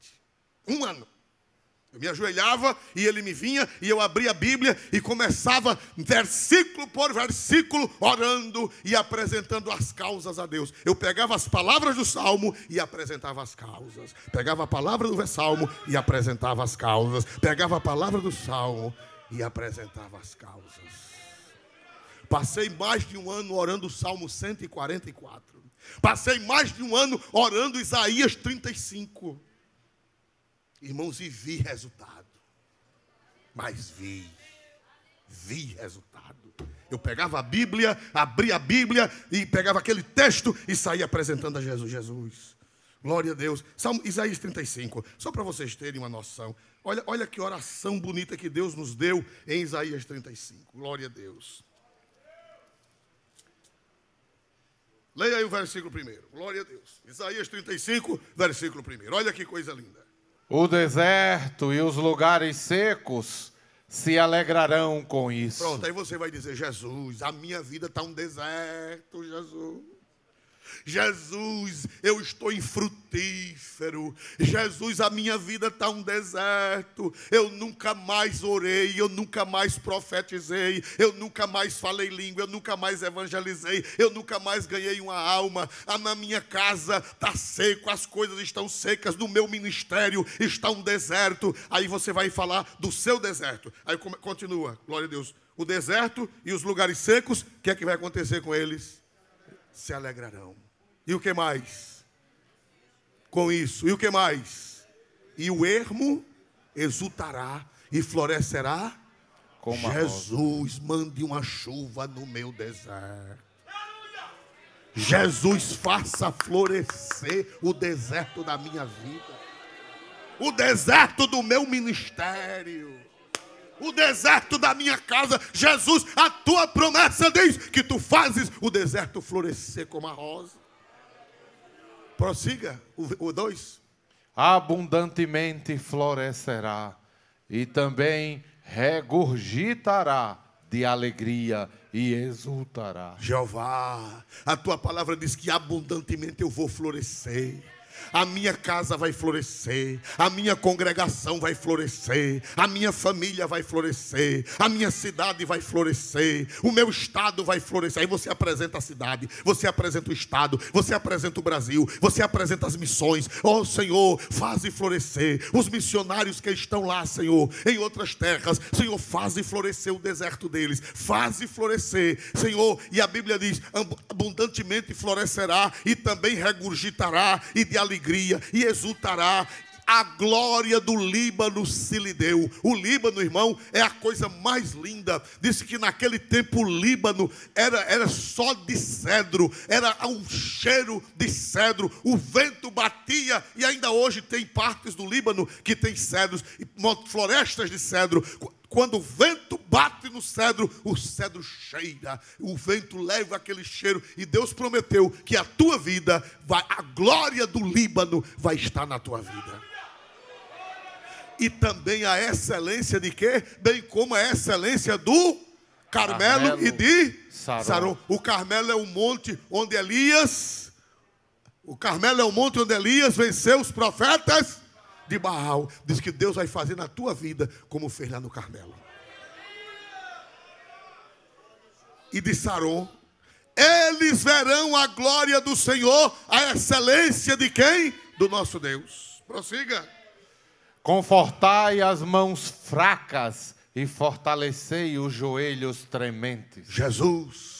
Um ano. Eu me ajoelhava e ele me vinha e eu abria a Bíblia e começava versículo por versículo orando e apresentando as causas a Deus. Eu pegava as palavras do salmo e apresentava as causas. Pegava a palavra do salmo e apresentava as causas. Pegava a palavra do salmo e apresentava as causas. Passei mais de um ano orando o Salmo 144. Passei mais de um ano orando Isaías 35. Irmãos, e vi resultado. Mas vi. Vi resultado. Eu pegava a Bíblia, abria a Bíblia e pegava aquele texto e saía apresentando a Jesus. Jesus. Glória a Deus. Salmo Isaías 35. Só para vocês terem uma noção. Olha, olha que oração bonita que Deus nos deu em Isaías 35. Glória a Deus. Leia aí o versículo primeiro. Glória a Deus. Isaías 35, versículo primeiro. Olha que coisa linda. O deserto e os lugares secos se alegrarão com isso. Pronto, aí você vai dizer: Jesus, a minha vida está um deserto, Jesus. Jesus, eu estou infrutífero. Jesus, a minha vida está um deserto. Eu nunca mais orei, eu nunca mais profetizei, eu nunca mais falei língua, eu nunca mais evangelizei, eu nunca mais ganhei uma alma. Ah, na minha casa está seco, as coisas estão secas, no meu ministério está um deserto. Aí você vai falar do seu deserto. Aí continua, glória a Deus. O deserto e os lugares secos, o que é que vai acontecer com eles? Se alegrarão. E o que mais? Com isso. E o que mais? E o ermo exultará e florescerá. Como Jesus, mande uma chuva no meu deserto. Jesus, faça florescer o deserto da minha vida, o deserto do meu ministério, o deserto da minha casa. Jesus, a tua promessa diz que tu fazes o deserto florescer como a rosa. Prossiga o 2. Abundantemente florescerá e também regurgitará de alegria e exultará. Jeová, a tua palavra diz que abundantemente eu vou florescer a minha casa vai florescer, a minha congregação vai florescer, a minha família vai florescer, a minha cidade vai florescer, o meu estado vai florescer. Aí você apresenta a cidade, você apresenta o estado, você apresenta o Brasil, você apresenta as missões. Oh Senhor, faze florescer os missionários que estão lá, Senhor, em outras terras. Senhor, faze florescer o deserto deles, faze florescer, Senhor. E a Bíblia diz: abundantemente florescerá e também regurgitará e de alegria e exultará. A glória do Líbano se lhe deu. O Líbano, irmão, é a coisa mais linda. Disse que naquele tempo o Líbano era, era só de cedro, era um cheiro de cedro. O vento batia e ainda hoje tem partes do Líbano que tem cedros, florestas de cedro. Quando o vento bate no cedro, o cedro cheira, o vento leva aquele cheiro, e Deus prometeu que a tua vida, vai, a glória do Líbano vai estar na tua vida. E também a excelência de quê? Bem como a excelência do Carmelo, Carmelo e de Saron. O Carmelo é o monte onde Elias, o Carmelo é o monte onde Elias venceu os profetas de Baal. Diz que Deus vai fazer na tua vida como fez lá no Carmelo. e de Sarô. Eles verão a glória do Senhor, a excelência de quem? Do nosso Deus. Prossiga. Confortai as mãos fracas e fortalecei os joelhos trementes. Jesus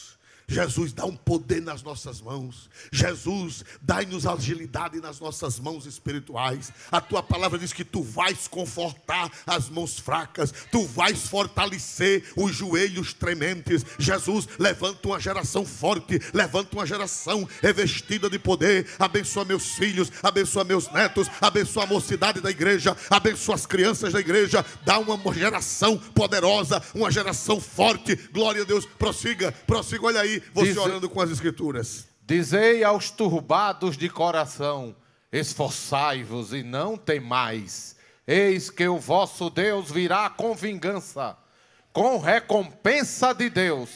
Jesus, dá um poder nas nossas mãos. Jesus, dai-nos agilidade nas nossas mãos espirituais. A tua palavra diz que tu vais confortar as mãos fracas, tu vais fortalecer os joelhos trementes. Jesus, levanta uma geração forte, levanta uma geração revestida de poder. Abençoa meus filhos, abençoa meus netos, abençoa a mocidade da igreja, abençoa as crianças da igreja. Dá uma geração poderosa, uma geração forte. Glória a Deus. Prossiga, prossiga, olha aí você Diz... orando com as escrituras. Dizei aos turbados de coração: esforçai-vos e não temais. Eis que o vosso Deus virá com vingança, com recompensa de Deus.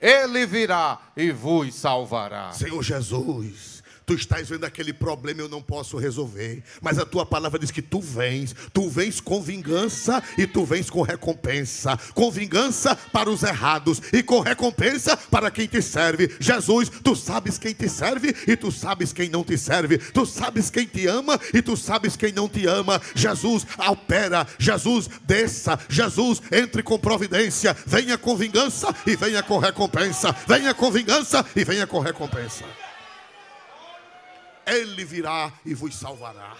Ele virá e vos salvará. Senhor Jesus. Tu estás vendo aquele problema, eu não posso resolver. Mas a tua palavra diz que tu vens. Tu vens com vingança e tu vens com recompensa. Com vingança para os errados e com recompensa para quem te serve. Jesus, tu sabes quem te serve e tu sabes quem não te serve. Tu sabes quem te ama e tu sabes quem não te ama. Jesus, opera. Jesus, desça. Jesus, entre com providência. Venha com vingança e venha com recompensa. Venha com vingança e venha com recompensa. Ele virá e vos salvará.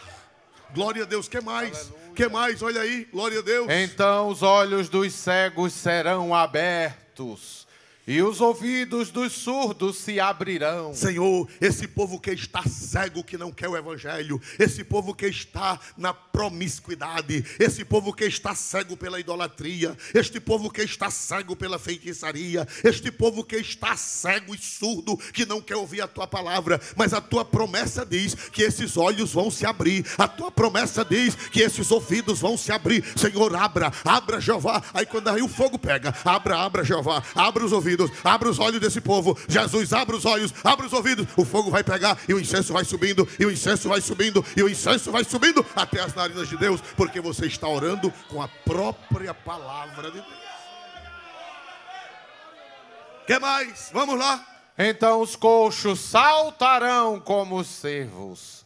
Glória a Deus, que mais? Aleluia. Que mais? Olha aí, glória a Deus. Então os olhos dos cegos serão abertos e os ouvidos dos surdos se abrirão. Senhor, esse povo que está cego, que não quer o Evangelho, esse povo que está na promiscuidade, esse povo que está cego pela idolatria, este povo que está cego pela feitiçaria, este povo que está cego e surdo, que não quer ouvir a tua palavra, mas a tua promessa diz que esses olhos vão se abrir, a tua promessa diz que esses ouvidos vão se abrir. Senhor, abra, abra, Jeová. Aí quando aí o fogo pega, abra, abra, Jeová, abra os ouvidos ouvidos, abre os olhos desse povo. Jesus, abre os olhos, abre os ouvidos. O fogo vai pegar e o incenso vai subindo, e o incenso vai subindo, e o incenso vai subindo até as narinas de Deus, porque você está orando com a própria palavra de Deus. Que mais? Vamos lá. Então os coxos saltarão como servos,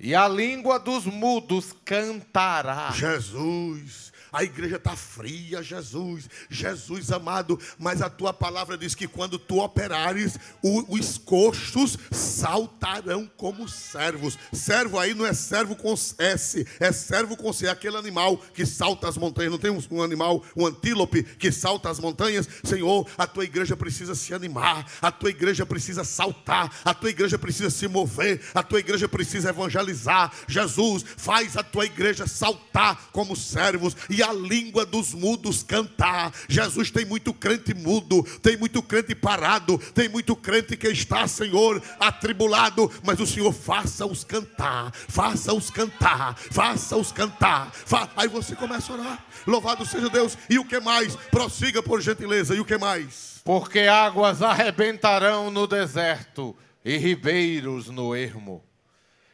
e a língua dos mudos cantará. Jesus a igreja está fria, Jesus, Jesus amado, mas a tua palavra diz que quando tu operares, os coxos saltarão como servos. Servo aí não é servo com S, é servo com C, é aquele animal que salta as montanhas. Não tem um animal, um antílope que salta as montanhas? Senhor, a tua igreja precisa se animar, a tua igreja precisa saltar, a tua igreja precisa se mover, a tua igreja precisa evangelizar. Jesus, faz a tua igreja saltar como servos e e a língua dos mudos cantar. Jesus tem muito crente mudo, tem muito crente parado, tem muito crente que está, Senhor, atribulado, mas o Senhor faça-os cantar, faça-os cantar, faça-os cantar. Fa Aí você começa a orar. Louvado seja Deus. E o que mais? Prossiga por gentileza. E o que mais? Porque águas arrebentarão no deserto e ribeiros no ermo.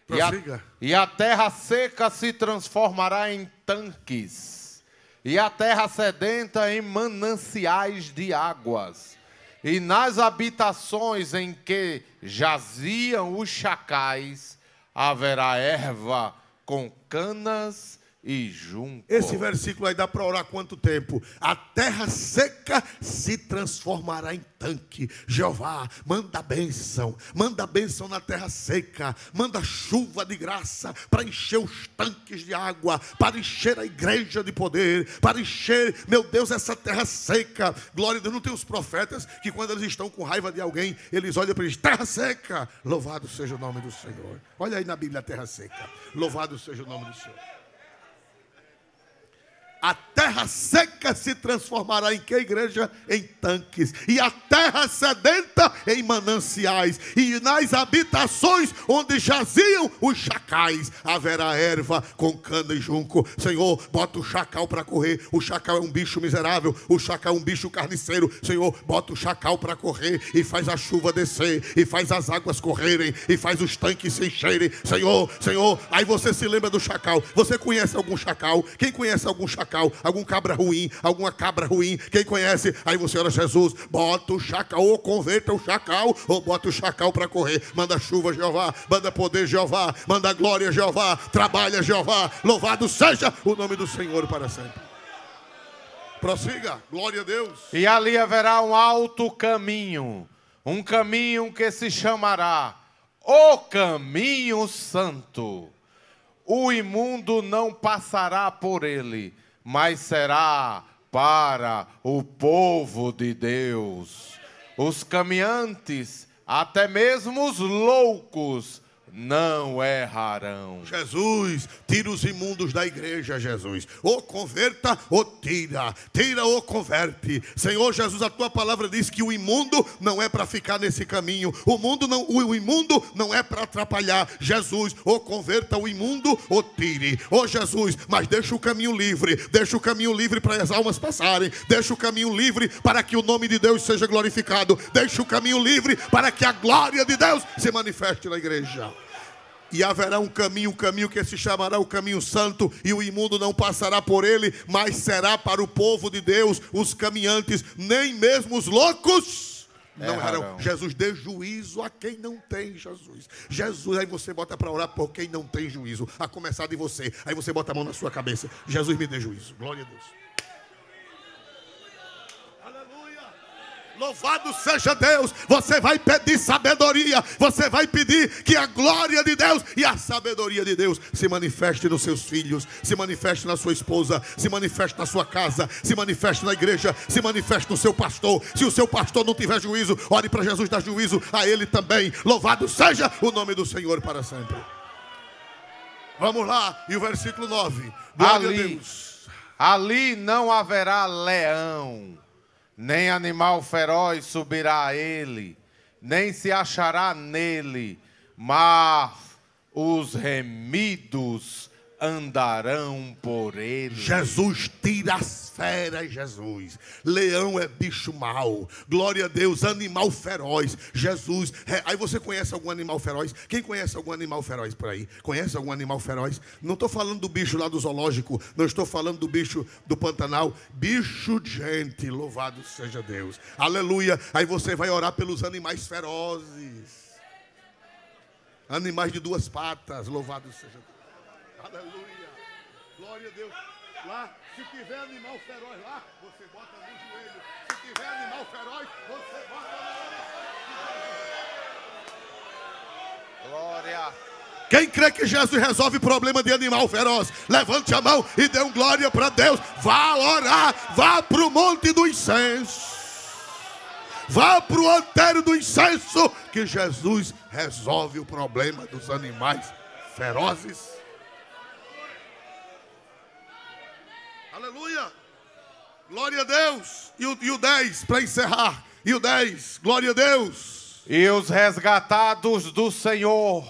E a, e a, terra seca se transformará em tanques e a terra sedenta em mananciais de águas. E nas habitações em que jaziam os chacais, haverá erva com canas e junco. Esse versículo aí dá para orar quanto tempo? A terra seca se transformará em tanque. Jeová, manda bênção, manda bênção na terra seca, manda chuva de graça para encher os tanques de água, para encher a igreja de poder, para encher, meu Deus, essa terra seca. Glória a Deus, não tem os profetas que quando eles estão com raiva de alguém, eles olham para eles, terra seca, louvado seja o nome do Senhor. Olha aí na Bíblia, terra seca, louvado seja o nome do Senhor. A terra seca se transformará em que igreja? Em tanques. E a terra sedenta em mananciais. E nas habitações onde jaziam os chacais, haverá erva com cana e junco. Senhor, bota o chacal para correr. O chacal é um bicho miserável. O chacal é um bicho carniceiro. Senhor, bota o chacal para correr. E faz a chuva descer. E faz as águas correrem. E faz os tanques se encherem. Senhor, Senhor. Aí você se lembra do chacal. Você conhece algum chacal? Quem conhece algum chacal? chacal, algum cabra ruim, alguma cabra ruim, quem conhece? Aí você olha, Jesus, bota o chacal, ou converta o chacal, ou bota o chacal para correr. Manda chuva, Jeová, manda poder, Jeová, manda glória, Jeová, trabalha, Jeová, louvado seja o nome do Senhor para sempre. Prossiga, glória a Deus. E ali haverá um alto caminho, um caminho que se chamará o Caminho Santo. O imundo não passará por ele mas será para o povo de Deus. Os caminhantes, até mesmo os loucos, não errarão. Jesus, tira os imundos da igreja, Jesus. Ou converta ou tira. Tira ou converte. Senhor Jesus, a tua palavra diz que o imundo não é para ficar nesse caminho. O mundo não, o imundo não é para atrapalhar. Jesus, ou converta o imundo ou tire. Ó Jesus, mas deixa o caminho livre. Deixa o caminho livre para as almas passarem. Deixa o caminho livre para que o nome de Deus seja glorificado. Deixa o caminho livre para que a glória de Deus se manifeste na igreja. E haverá um caminho, um caminho que se chamará o caminho santo, e o imundo não passará por ele, mas será para o povo de Deus, os caminhantes, nem mesmo os loucos. não errarão. Jesus dê juízo a quem não tem Jesus. Jesus, aí você bota para orar por quem não tem juízo, a começar de você. Aí você bota a mão na sua cabeça. Jesus me dê juízo. Glória a Deus. Louvado seja Deus, você vai pedir sabedoria, você vai pedir que a glória de Deus e a sabedoria de Deus se manifeste nos seus filhos, se manifeste na sua esposa, se manifeste na sua casa, se manifeste na igreja, se manifeste no seu pastor. Se o seu pastor não tiver juízo, ore para Jesus dar juízo a ele também. Louvado seja o nome do Senhor para sempre. Vamos lá, e o versículo 9. Glória ali, a Deus. Ali não haverá leão nem animal feroz subirá a ele, nem se achará nele, mas os remidos andarão por ele. Jesus tira as feras, Jesus. Leão é bicho mau. Glória a Deus, animal feroz. Jesus. É, aí você conhece algum animal feroz? Quem conhece algum animal feroz por aí? Conhece algum animal feroz? Não estou falando do bicho lá do zoológico, não estou falando do bicho do Pantanal. Bicho de gente, louvado seja Deus. Aleluia. Aí você vai orar pelos animais ferozes. Animais de duas patas, louvado seja Deus. Aleluia. Glória a Deus. Lá, se tiver animal feroz lá, você bota no joelho. Se tiver animal feroz, você bota no joelho. Glória. Quem crê que Jesus resolve problema de animal feroz, levante a mão e dê um glória para Deus. Vá orar, vá para o monte do incenso. Vá para o anteiro do incenso, que Jesus resolve o problema dos animais ferozes. Aleluia. Glória a Deus. E o, e o 10, para encerrar. E o 10, glória a Deus. E os resgatados do Senhor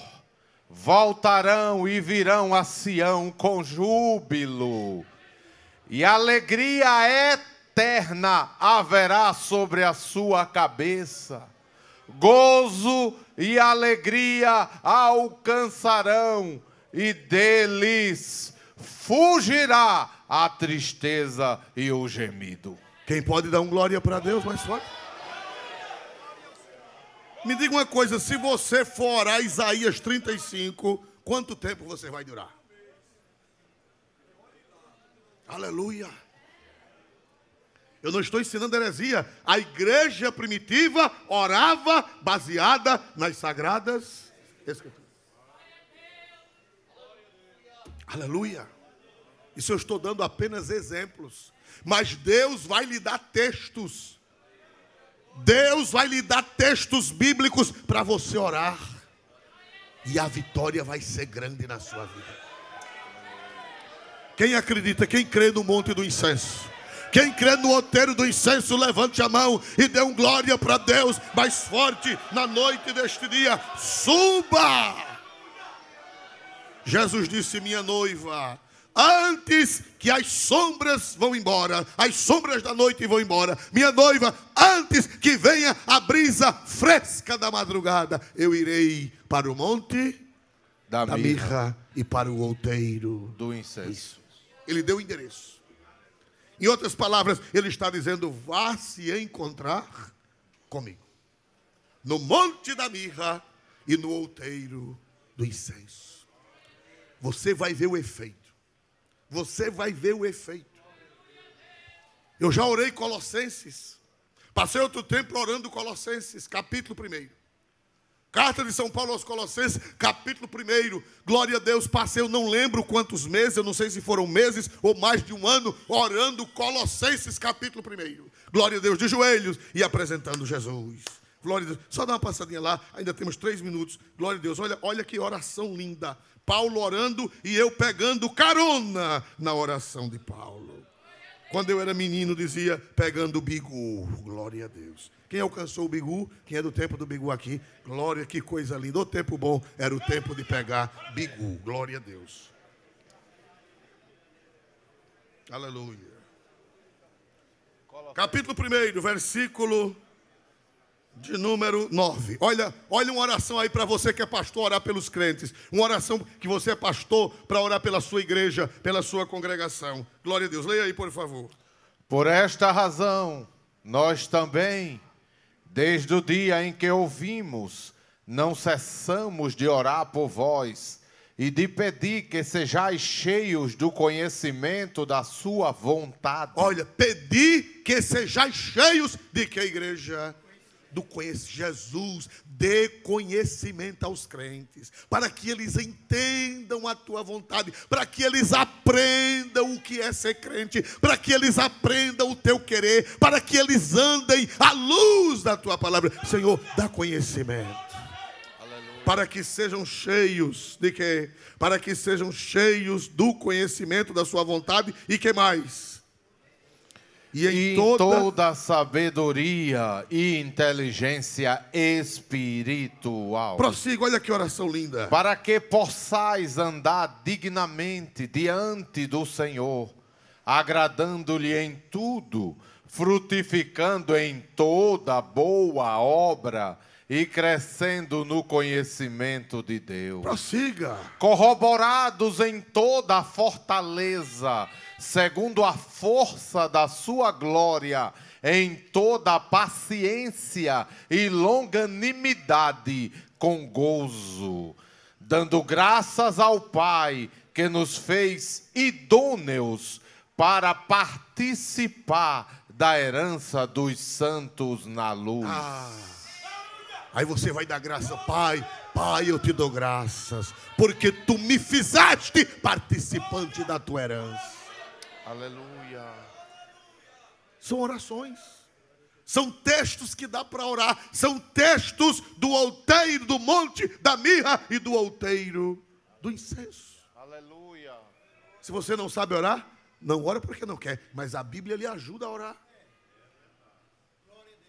voltarão e virão a Sião com júbilo, e alegria eterna haverá sobre a sua cabeça. Gozo e alegria alcançarão, e deles fugirá a tristeza e o gemido. Quem pode dar um glória para Deus mais forte? Me diga uma coisa, se você for a Isaías 35, quanto tempo você vai durar? Aleluia. Eu não estou ensinando heresia. A igreja primitiva orava baseada nas sagradas escrituras. Aleluia. Isso eu estou dando apenas exemplos. Mas Deus vai lhe dar textos. Deus vai lhe dar textos bíblicos para você orar. E a vitória vai ser grande na sua vida. Quem acredita, quem crê no monte do incenso, quem crê no outeiro do incenso, levante a mão e dê um glória para Deus mais forte na noite deste dia. Suba! Jesus disse: Minha noiva antes que as sombras vão embora, as sombras da noite vão embora, minha noiva, antes que venha a brisa fresca da madrugada, eu irei para o monte da, da mirra. mirra. e para o outeiro do incenso. Ele deu o endereço. Em outras palavras, ele está dizendo: vá se encontrar comigo no monte da mirra e no outeiro do incenso. Você vai ver o efeito você vai ver o efeito. Eu já orei Colossenses. Passei outro tempo orando Colossenses, capítulo 1. Carta de São Paulo aos Colossenses, capítulo 1. Glória a Deus, passei, eu não lembro quantos meses, eu não sei se foram meses ou mais de um ano, orando Colossenses, capítulo 1. Glória a Deus, de joelhos e apresentando Jesus. Glória a Deus. Só dá uma passadinha lá, ainda temos três minutos. Glória a Deus. Olha, olha que oração linda. Paulo orando e eu pegando carona na oração de Paulo. Quando eu era menino, dizia pegando o bigu. Glória a Deus. Quem alcançou o bigu? Quem é do tempo do bigu aqui? Glória, que coisa linda. O tempo bom era o tempo de pegar bigu. Glória a Deus. Aleluia. Capítulo 1, versículo de número 9. Olha, olha uma oração aí para você que é pastor orar pelos crentes. Uma oração que você é pastor para orar pela sua igreja, pela sua congregação. Glória a Deus. Leia aí, por favor. Por esta razão, nós também, desde o dia em que ouvimos, não cessamos de orar por vós e de pedir que sejais cheios do conhecimento da sua vontade. Olha, pedir que sejais cheios de que igreja do Jesus, dê conhecimento aos crentes, para que eles entendam a tua vontade, para que eles aprendam o que é ser crente, para que eles aprendam o teu querer, para que eles andem à luz da tua palavra. Senhor, dá conhecimento para que sejam cheios de quê? Para que sejam cheios do conhecimento da sua vontade e que mais? e em, toda... toda... sabedoria e inteligência espiritual. Prossigo, olha que oração linda. Para que possais andar dignamente diante do Senhor, agradando-lhe em tudo, frutificando em toda boa obra e crescendo no conhecimento de Deus. Prossiga. Corroborados em toda a fortaleza, segundo a força da sua glória, em toda a paciência e longanimidade com gozo, dando graças ao Pai que nos fez idôneos para participar da herança dos santos na luz. Ah. Aí você vai dar graça, Pai, Pai, eu te dou graças, porque tu me fizeste participante da tua herança. Aleluia. São orações. São textos que dá para orar, são textos do outeiro, do monte, da mirra e do alteiro do incenso. Aleluia. Se você não sabe orar, não ora porque não quer, mas a Bíblia lhe ajuda a orar.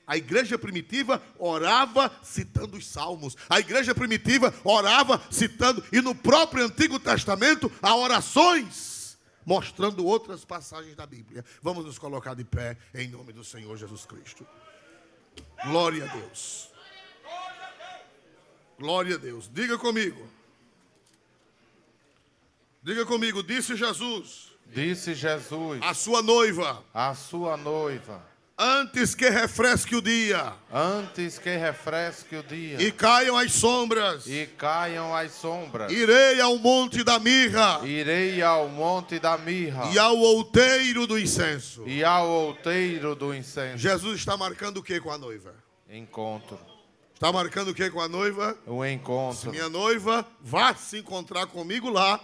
A igreja primitiva orava citando os salmos. A igreja primitiva orava citando. E no próprio Antigo Testamento há orações mostrando outras passagens da Bíblia. Vamos nos colocar de pé em nome do Senhor Jesus Cristo. Glória a Deus. Glória a Deus. Diga comigo. Diga comigo, disse Jesus. Disse Jesus. A sua noiva. A sua noiva Antes que refresque o dia. Antes que refresque o dia. E caiam as sombras. E caiam as sombras. Irei ao monte da mirra. Irei ao monte da mirra. E ao outeiro do incenso. E ao outeiro do incenso. Jesus está marcando o que com a noiva? Encontro. Está marcando o que com a noiva? Um encontro. Se minha noiva vá se encontrar comigo lá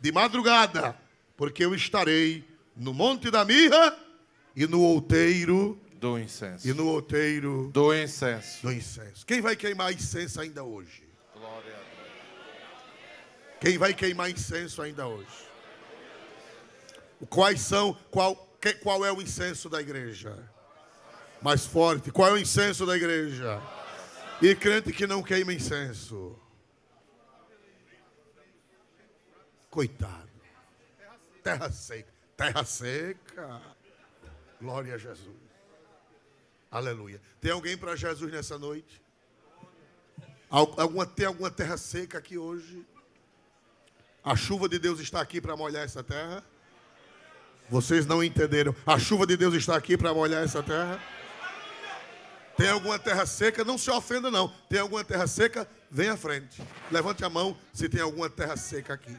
de madrugada, porque eu estarei no monte da mirra e no outeiro do incenso. E no outeiro do incenso. Do incenso. Quem vai queimar incenso ainda hoje? Glória a Deus. Quem vai queimar incenso ainda hoje? Quais são qual que, qual é o incenso da igreja? Mais forte. Qual é o incenso da igreja? E crente que não queima incenso. Coitado. Terra seca. Terra seca. Glória a Jesus. Aleluia. Tem alguém para Jesus nessa noite? Alguma, tem alguma terra seca aqui hoje? A chuva de Deus está aqui para molhar essa terra? Vocês não entenderam. A chuva de Deus está aqui para molhar essa terra? Tem alguma terra seca? Não se ofenda, não. Tem alguma terra seca? Vem à frente. Levante a mão se tem alguma terra seca aqui.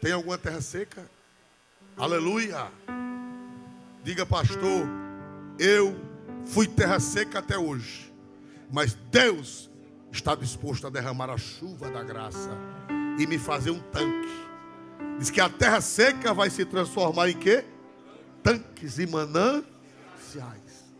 Tem alguma terra seca? Aleluia! Diga, pastor, eu fui terra seca até hoje, mas Deus está disposto a derramar a chuva da graça e me fazer um tanque. Diz que a terra seca vai se transformar em quê? Tanques e mananciais.